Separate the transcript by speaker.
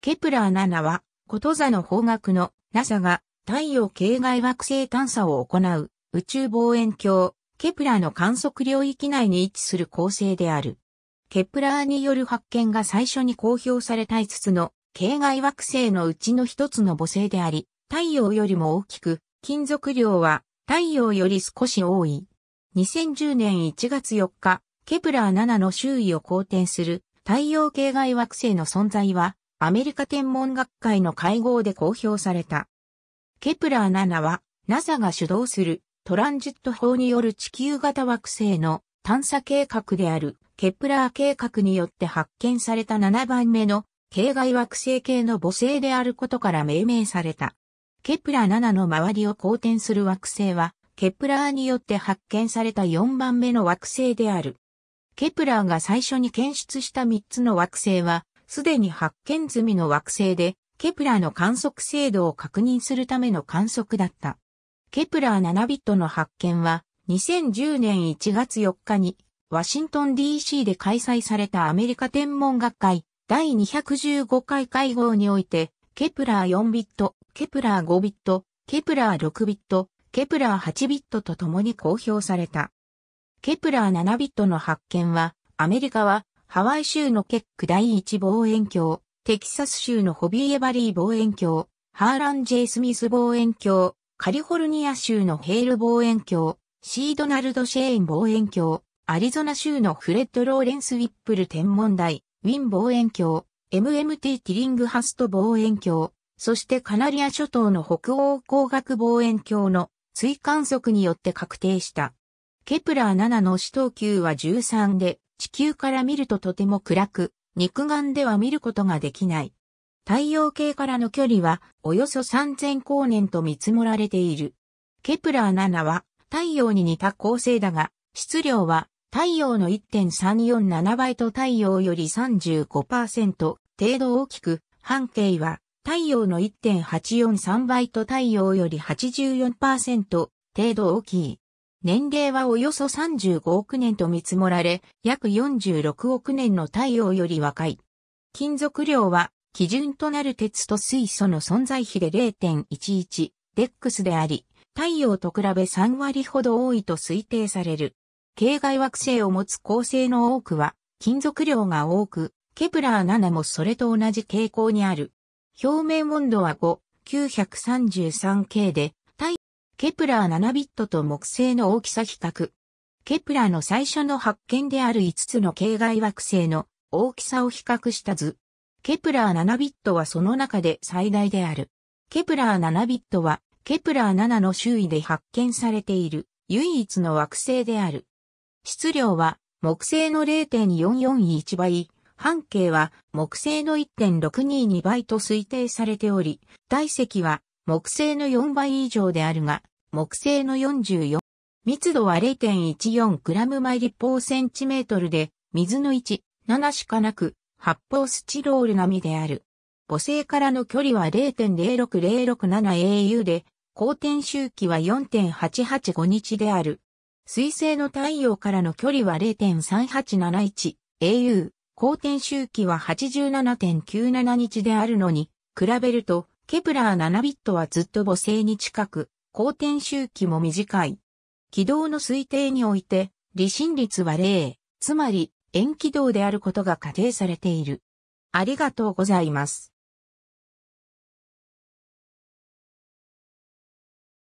Speaker 1: ケプラー7は、こと座の方角の NASA が太陽系外惑星探査を行う宇宙望遠鏡、ケプラーの観測領域内に位置する構成である。ケプラーによる発見が最初に公表された5つの系外惑星のうちの1つの母星であり、太陽よりも大きく、金属量は太陽より少し多い。2010年1月4日、ケプラー7の周囲を公転する太陽系外惑星の存在はアメリカ天文学会の会合で公表された。ケプラー7は NASA が主導するトランジット法による地球型惑星の探査計画であるケプラー計画によって発見された7番目の系外惑星系の母星であることから命名された。ケプラー7の周りを公転する惑星はケプラーによって発見された4番目の惑星である。ケプラーが最初に検出した3つの惑星はすでに発見済みの惑星で、ケプラーの観測精度を確認するための観測だった。ケプラー7ビットの発見は、2010年1月4日に、ワシントン DC で開催されたアメリカ天文学会第215回会合において、ケプラー4ビット、ケプラー5ビット、ケプラー6ビット、ケプラー8ビットと共に公表された。ケプラー7ビットの発見は、アメリカはハワイ州のケック第一望遠鏡、テキサス州のホビーエバリー望遠鏡、ハーラン・ジェイスミス望遠鏡、カリフォルニア州のヘール望遠鏡、シードナルド・シェーン望遠鏡、アリゾナ州のフレッド・ローレンス・ウィップル天文台、ウィン望遠鏡、MMT ティリングハスト望遠鏡、そしてカナリア諸島の北欧光学望遠鏡の追観測によって確定した。ケプラー7の死等級は13で、地球から見るととても暗く、肉眼では見ることができない。太陽系からの距離はおよそ3000光年と見積もられている。ケプラー7は太陽に似た恒星だが、質量は太陽の1.347倍と太陽より35%程度大きく、半径は太陽の1.843倍と太陽より84%程度大きい。年齢はおよそ35億年と見積もられ、約46億年の太陽より若い。金属量は、基準となる鉄と水素の存在比で0.11デックスであり、太陽と比べ3割ほど多いと推定される。系外惑星を持つ恒星の多くは、金属量が多く、ケプラー7もそれと同じ傾向にある。表面温度は5、933K で、ケプラー7ビットと木星の大きさ比較。ケプラーの最初の発見である5つの系外惑星の大きさを比較した図。ケプラー7ビットはその中で最大である。ケプラー7ビットはケプラー7の周囲で発見されている唯一の惑星である。質量は木星の0.441倍、半径は木星の1.622倍と推定されており、体積は木星の4倍以上であるが、木星の44、密度は0 1 4ム毎立方センチメートルで、水の1、7しかなく、発泡スチロール並みである。母星からの距離は 0.06067au で、公転周期は4.885日である。水星の太陽からの距離は 0.3871au、公転周期は87.97日であるのに、比べると、ケプラー7ビットはずっと母性に近く、公転周期も短い。軌道の推定において、離心率は0、つまり、円軌道であることが仮定されている。ありがとうございます。